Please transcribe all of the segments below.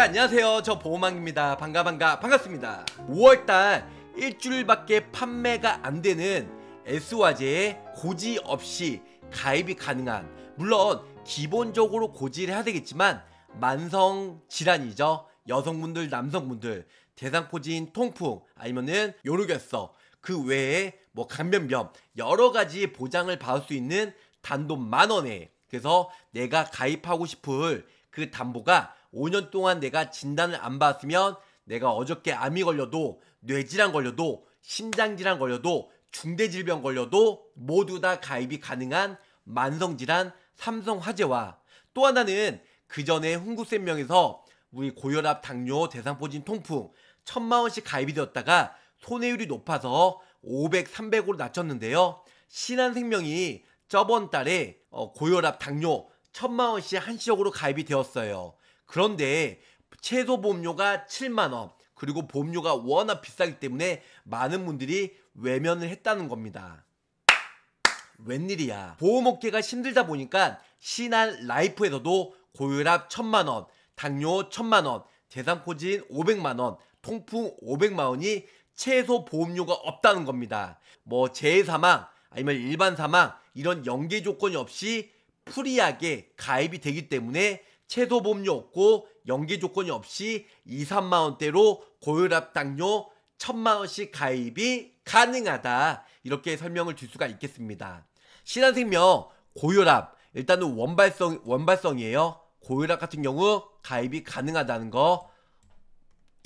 자 네, 안녕하세요 저 보호망입니다 반가 반가 반갑습니다 5월달 일주일밖에 판매가 안되는 s 화제에 고지 없이 가입이 가능한 물론 기본적으로 고지를 해야 되겠지만 만성 질환이죠 여성분들 남성분들 대상포진 통풍 아니면은 요르겠어 그 외에 뭐간변병 여러 가지 보장을 받을 수 있는 단돈 만 원에 그래서 내가 가입하고 싶을 그 담보가 5년 동안 내가 진단을 안 받았으면 내가 어저께 암이 걸려도 뇌질환 걸려도 심장질환 걸려도 중대질병 걸려도 모두 다 가입이 가능한 만성질환 삼성화재와 또 하나는 그 전에 흥구생명에서 우리 고혈압, 당뇨, 대상포진, 통풍 천만 원씩 가입이 되었다가 손해율이 높아서 500, 300으로 낮췄는데요. 신한생명이 저번 달에 어, 고혈압, 당뇨 천만 원씩 한시적으로 가입이 되었어요. 그런데 최소 보험료가 7만 원, 그리고 보험료가 워낙 비싸기 때문에 많은 분들이 외면을 했다는 겁니다. 웬일이야. 보험업계가 힘들다 보니까 신한 라이프에서도 고혈압 1000만원, 당뇨 1000만원, 대상포진 500만원, 통풍 500만원이 최소 보험료가 없다는 겁니다. 뭐 재해사망, 아니면 일반 사망, 이런 연계 조건이 없이 프리하게 가입이 되기 때문에 채소 보험료 없고 연계 조건이 없이 2, 3만 원대로 고혈압 당뇨 1천만 원씩 가입이 가능하다. 이렇게 설명을 줄 수가 있겠습니다. 신한생명 고혈압 일단은 원발성 원발성이에요. 고혈압 같은 경우 가입이 가능하다는 거.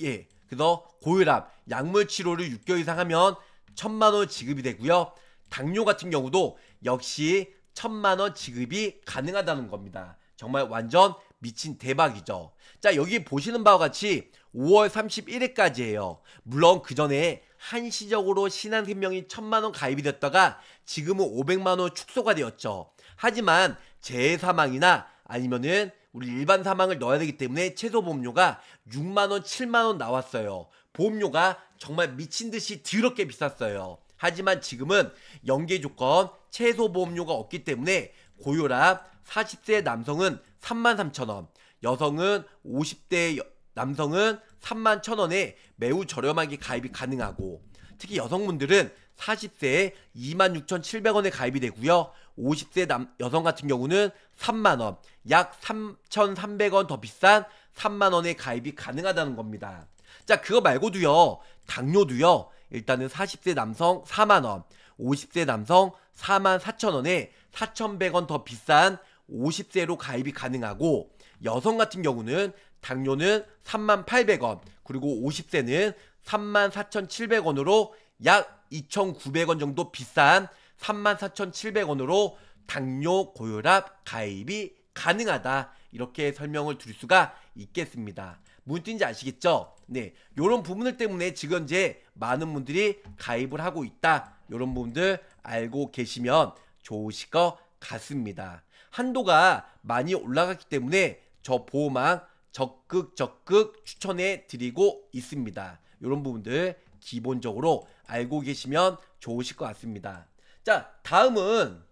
예. 그래서 고혈압 약물 치료를 6개월 이상 하면 1천만 원 지급이 되고요. 당뇨 같은 경우도 역시 1천만 원 지급이 가능하다는 겁니다. 정말 완전 미친 대박이죠. 자, 여기 보시는 바와 같이 5월 31일까지예요. 물론 그 전에 한시적으로 신한생명이 천만원 가입이 됐다가 지금은 500만원 축소가 되었죠. 하지만 재사망이나 해 아니면은 우리 일반 사망을 넣어야 되기 때문에 최소 보험료가 6만원, 7만원 나왔어요. 보험료가 정말 미친 듯이 드럽게 비쌌어요. 하지만 지금은 연계 조건, 최소 보험료가 없기 때문에 고혈압, 40세 남성은 33,000원, 여성은 50대 남성은 31,000원에 매우 저렴하게 가입이 가능하고 특히 여성분들은 40세에 26,700원에 가입이 되고요. 50세 남, 여성 같은 경우는 3만원, 약 3,300원 더 비싼 3만원에 가입이 가능하다는 겁니다. 자, 그거 말고도요, 당뇨도요, 일단은 40세 남성 4만원, 50세 남성 4만 4천원에 4,100원 더 비싼 50세로 가입이 가능하고 여성 같은 경우는 당뇨는 38,800원 그리고 50세는 34,700원으로 약 2,900원 정도 비싼 34,700원으로 당뇨 고혈압 가입이 가능하다 이렇게 설명을 드릴 수가 있겠습니다. 무슨 뜻인지 아시겠죠? 네, 이런 부분들 때문에 지금 이제 많은 분들이 가입을 하고 있다. 이런 부분들 알고 계시면 좋으실 것 같습니다. 한도가 많이 올라갔기 때문에 저 보호망 적극 적극 추천해 드리고 있습니다. 이런 부분들 기본적으로 알고 계시면 좋으실 것 같습니다. 자, 다음은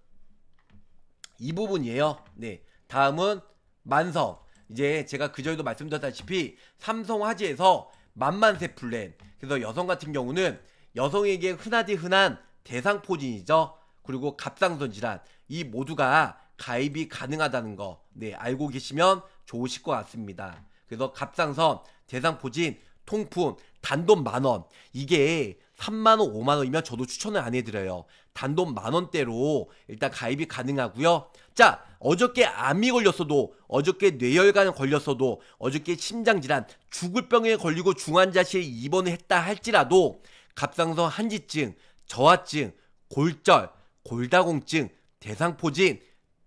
이 부분이에요. 네. 다음은 만성. 이제 제가 그저에도 말씀드렸다시피 삼성화재에서 만만세 플랜. 그래서 여성 같은 경우는 여성에게 흔하디 흔한 대상포진이죠. 그리고 갑상선 질환. 이 모두가 가입이 가능하다는 거, 네, 알고 계시면 좋으실 것 같습니다. 그래서 갑상선, 대상포진, 통풍, 단돈 만원. 이게 3만원, 5만원이면 저도 추천을 안 해드려요. 단돈 만원대로 일단 가입이 가능하고요 자, 어저께 암이 걸렸어도, 어저께 뇌혈관 걸렸어도, 어저께 심장질환, 죽을 병에 걸리고 중환자실 입원을 했다 할지라도, 갑상선 한지증, 저하증, 골절, 골다공증, 대상포진,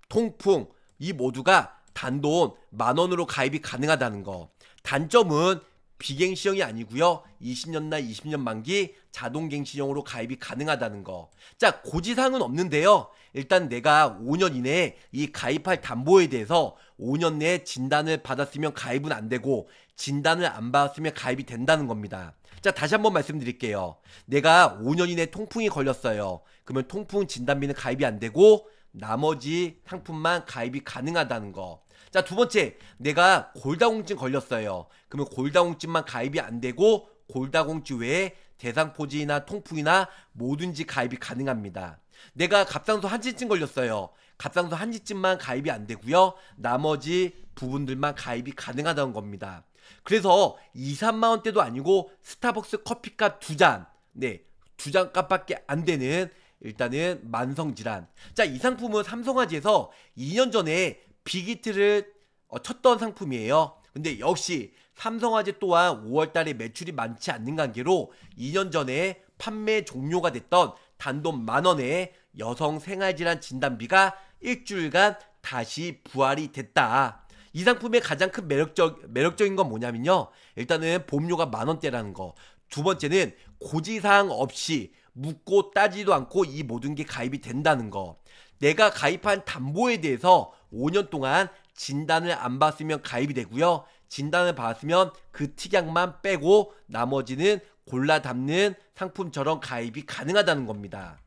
통풍 이 모두가 단돈 만 원으로 가입이 가능하다는 거. 단점은 비갱시형이 아니고요. 20년 날 20년 만기 자동갱시형으로 가입이 가능하다는 거. 자, 고지사항은 없는데요. 일단 내가 5년 이내에 이 가입할 담보에 대해서 5년 내에 진단을 받았으면 가입은 안 되고 진단을 안 받았으면 가입이 된다는 겁니다. 자, 다시 한번 말씀드릴게요. 내가 5년 이내에 통풍이 걸렸어요. 그러면 통풍 진단비는 가입이 안 되고 나머지 상품만 가입이 가능하다는 거. 자, 두 번째. 내가 골다공증 걸렸어요. 그러면 골다공증만 가입이 안 되고 골다공증 외에 대상포진이나 통풍이나 뭐든지 가입이 가능합니다. 내가 갑상선 한지증 걸렸어요. 갑상선 한지증만 가입이 안 되고요. 나머지 부분들만 가입이 가능하다는 겁니다. 그래서 2, 3만 원대도 아니고 스타벅스 커피값 두 잔, 네, 두 잔값밖에 안 되는 일단은 만성질환. 자, 이 상품은 삼성화재에서 2년 전에 빅히트를 어, 쳤던 상품이에요. 근데 역시 삼성화재 또한 5월 달에 매출이 많지 않는 관계로 2년 전에 판매 종료가 됐던 단돈 만원의 여성 생활질환 진단비가 일주일간 다시 부활이 됐다. 이 상품의 가장 큰 매력적, 매력적인 건 뭐냐면요. 일단은 보험료가 만원대라는 거. 두 번째는 고지사항 없이 묻고 따지도 않고 이 모든 게 가입이 된다는 거. 내가 가입한 담보에 대해서 5년 동안 진단을 안 받으면 가입이 되고요. 진단을 받았으면 그 특약만 빼고 나머지는 골라 담는 상품처럼 가입이 가능하다는 겁니다.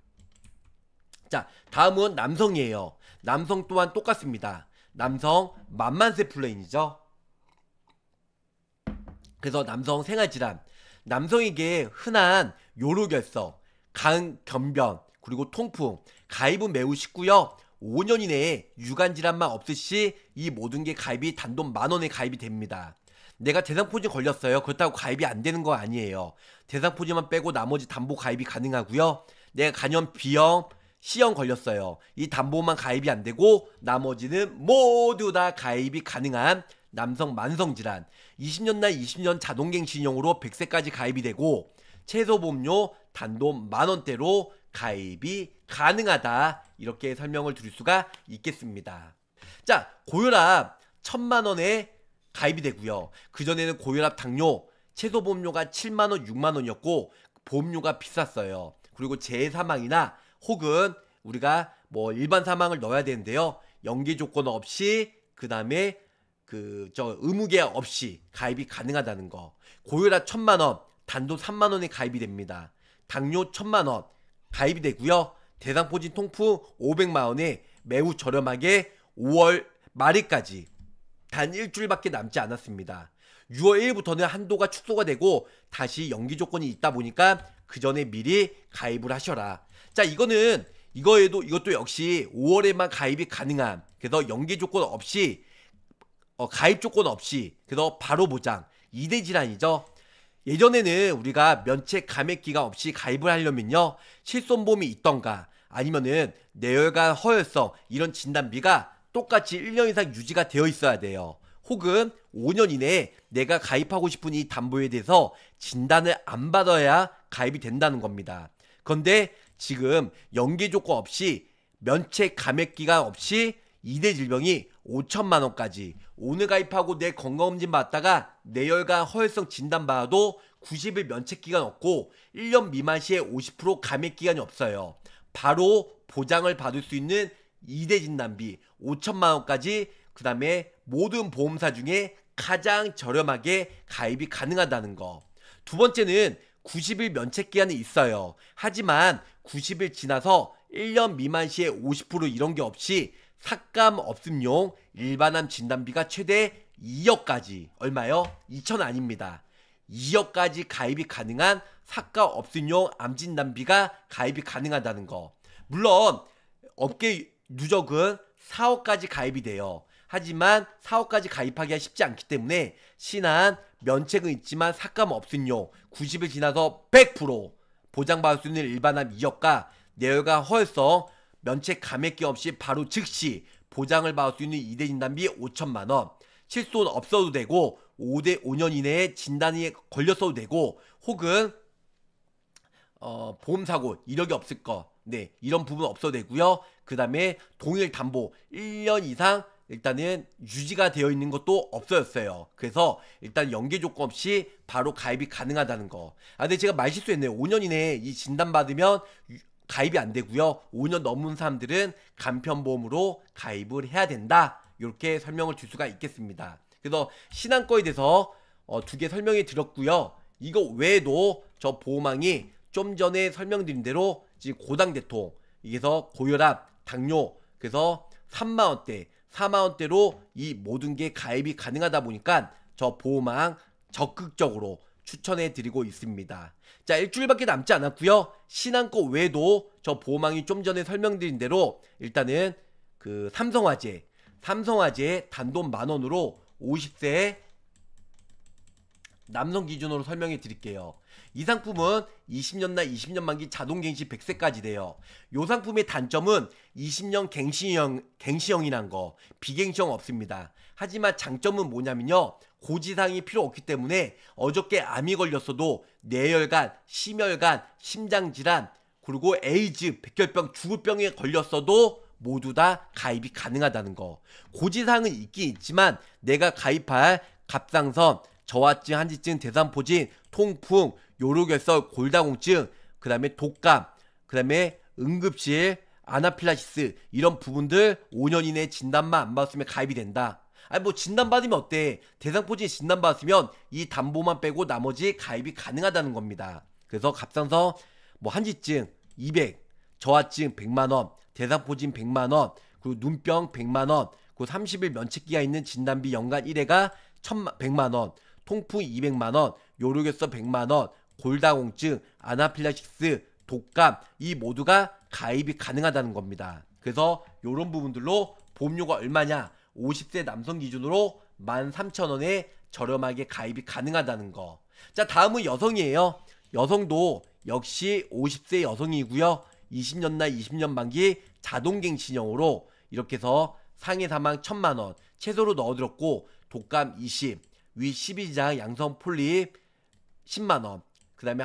자, 다음은 남성이에요. 남성 또한 똑같습니다. 남성 만만세 플레인이죠. 그래서 남성 생활질환. 남성에게 흔한 요로결석, 간변 그리고 통풍, 가입은 매우 쉽고요. 5년 이내에 유관 질환만 없으시 이 모든 게 가입이 단돈 만 원에 가입이 됩니다. 내가 대상포진 걸렸어요. 그렇다고 가입이 안 되는 거 아니에요. 대상포진만 빼고 나머지 담보 가입이 가능하고요. 내가 간염, 비염, 시험 걸렸어요. 이 담보만 가입이 안 되고 나머지는 모두 다 가입이 가능한 남성 만성 질환. 20년 날 20년 자동갱신용으로 100세까지 가입이 되고 최소보험료 단돈 만원대로 가입이 가능하다. 이렇게 설명을 드릴 수가 있겠습니다. 자, 고혈압 천만원에 가입이 되고요. 그전에는 고혈압 당뇨, 최소보험료가 7만원, 6만원이었고 보험료가 비쌌어요. 그리고 재사망이나 혹은 우리가 뭐 일반 사망을 넣어야 되는데요. 연계 조건 없이 그다음에 그 저 의무계약 없이 가입이 가능하다는 거. 고혈압 천만 원, 단돈 3만 원에 가입이 됩니다. 당뇨 1천만 원 가입이 되고요. 대상포진 통풍 500만 원에 매우 저렴하게 5월 말일까지 단 일주일밖에 남지 않았습니다. 6월 1일부터는 한도가 축소가 되고 다시 연기 조건이 있다 보니까 그 전에 미리 가입을 하셔라. 자, 이거는 이거에도 이것도 역시 5월에만 가입이 가능한 그래서 연기 조건 없이 어, 가입 조건 없이 그래서 바로 보장 2대 질환이죠. 예전에는 우리가 면책 감액기가 없이 가입을 하려면요 실손보험이 있던가 아니면은 내열과 허혈성 이런 진단비가 똑같이 1년 이상 유지가 되어 있어야 돼요. 혹은 5년 이내에 내가 가입하고 싶은 이 담보에 대해서 진단을 안 받아야 가입이 된다는 겁니다. 그런데 지금 연계 조건 없이 면책 감액기가 없이 2대 질병이 5천만 원까지 오늘 가입하고 내 건강검진 받다가 뇌혈관 허혈성 진단 받아도 90일 면책기간 없고 1년 미만 시에 50% 감액기간이 없어요. 바로 보장을 받을 수 있는 2대 진단비 5천만 원까지 그 다음에 모든 보험사 중에 가장 저렴하게 가입이 가능하다는 거. 두 번째는 90일 면책기한이 있어요. 하지만 90일 지나서 1년 미만 시에 50% 이런 게 없이 삭감 없음용 일반암 진단비가 최대 2억까지 얼마요? 2천 아닙니다. 2억까지 가입이 가능한 삭감 없음용 암 진단비가 가입이 가능하다는 거. 물론 업계 누적은 4억까지 가입이 돼요. 하지만 4억까지 가입하기가 쉽지 않기 때문에 신한 면책은 있지만 삭감 없음용 90일 지나서 100% 보장받을 수 있는 일반암 2억과 내열과 허혈성 면책 감액기 없이 바로 즉시 보장을 받을 수 있는 이대 진단비 5천만 원, 실손 없어도 되고 5대 5년 이내에 진단이 걸렸어도 되고 혹은 어, 보험사고 이력이 없을 거. 네, 이런 부분 없어도 되고요. 그 다음에 동일 담보 1년 이상 일단은 유지가 되어 있는 것도 없어졌어요. 그래서 일단 연계 조건 없이 바로 가입이 가능하다는 거. 아, 근데 제가 말 실수했네요. 5년 이내에 이 진단받으면 가입이 안 되고요. 5년 넘은 사람들은 간편보험으로 가입을 해야 된다. 이렇게 설명을 줄 수가 있겠습니다. 그래서 신한거에 대해서 어, 두 개 설명이 드렸고요. 이거 외에도 저 보호망이 좀 전에 설명드린 대로 지금 고당대통, 이게서 고혈압, 당뇨, 그래서 3만원대, 4만원대로 이 모든 게 가입이 가능하다 보니까 저 보호망 적극적으로 추천해 드리고 있습니다. 자, 일주일밖에 남지 않았고요. 신한거 외에도 저 보망이 좀 전에 설명드린 대로 일단은 그 삼성화재, 삼성화재 단돈 만 원으로 50세 남성 기준으로 설명해 드릴게요. 이 상품은 20년 나 20년 만기 자동 갱신 100세까지 돼요. 이 상품의 단점은 20년 갱신형, 갱신형이란 거, 비갱신형 없습니다. 하지만 장점은 뭐냐면요. 고지상이 필요 없기 때문에 어저께 암이 걸렸어도 뇌혈관, 심혈관, 심장질환, 그리고 에이즈, 백혈병, 주구병에 걸렸어도 모두 다 가입이 가능하다는 거. 고지상은 있긴 있지만 내가 가입할 갑상선, 저하증 한지증, 대산포진, 통풍, 요로결석, 골다공증, 그 다음에 독감, 그 다음에 응급실, 아나필라시스 이런 부분들 5년 이내 진단만 안 받았으면 가입이 된다. 아니 뭐 진단받으면 어때? 대상포진 진단받으면 이 담보만 빼고 나머지 가입이 가능하다는 겁니다. 그래서 갑상선 뭐 한지증 200, 저하증 100만 원, 대상포진 100만 원, 그리고 눈병 100만 원, 그 30일 면책기가 있는 진단비 연간 1회가 1 0 0만 원, 통풍 200만 원, 요로결석 100만 원, 골다공증, 아나필라식스, 독감 이 모두가 가입이 가능하다는 겁니다. 그래서 이런 부분들로 보험료가 얼마냐 50세 남성 기준으로 13,000원에 저렴하게 가입이 가능하다는 거. 자, 다음은 여성이에요. 여성도 역시 50세 여성이고요. 20년 날 20년 만기 자동갱신형으로 이렇게 해서 상해 사망 1 0 0 0만원 최소로 넣어들었고 독감 20, 위1 2장 양성 폴립 10만 원, 그 다음에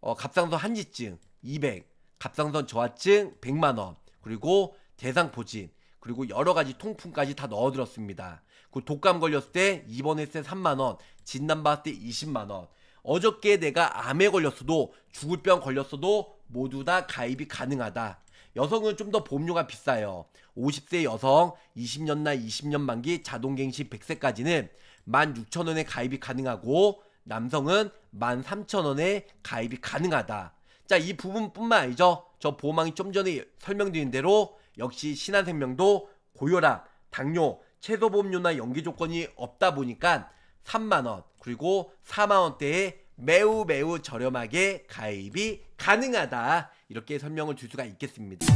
어, 갑상선 한지증 200, 갑상선 저하증 100만 원, 그리고 대상 포진 그리고 여러 가지 통풍까지 다 넣어들었습니다. 그 독감 걸렸을 때 입원했을 때 3만원, 진단받았을 때 20만원, 어저께 내가 암에 걸렸어도 죽을 병 걸렸어도 모두 다 가입이 가능하다. 여성은 좀 더 보험료가 비싸요. 50세 여성, 20년 날 20년 만기 자동갱신 100세까지는 16,000원에 가입이 가능하고 남성은 13,000원에 가입이 가능하다. 자, 이 부분뿐만 아니죠. 저 보험왕이 좀 전에 설명드린 대로 역시 신한생명도 고혈압, 당뇨, 채소보험료나 연기 조건이 없다 보니까 3만원 그리고 4만원대에 매우 매우 저렴하게 가입이 가능하다 이렇게 설명을 줄 수가 있겠습니다.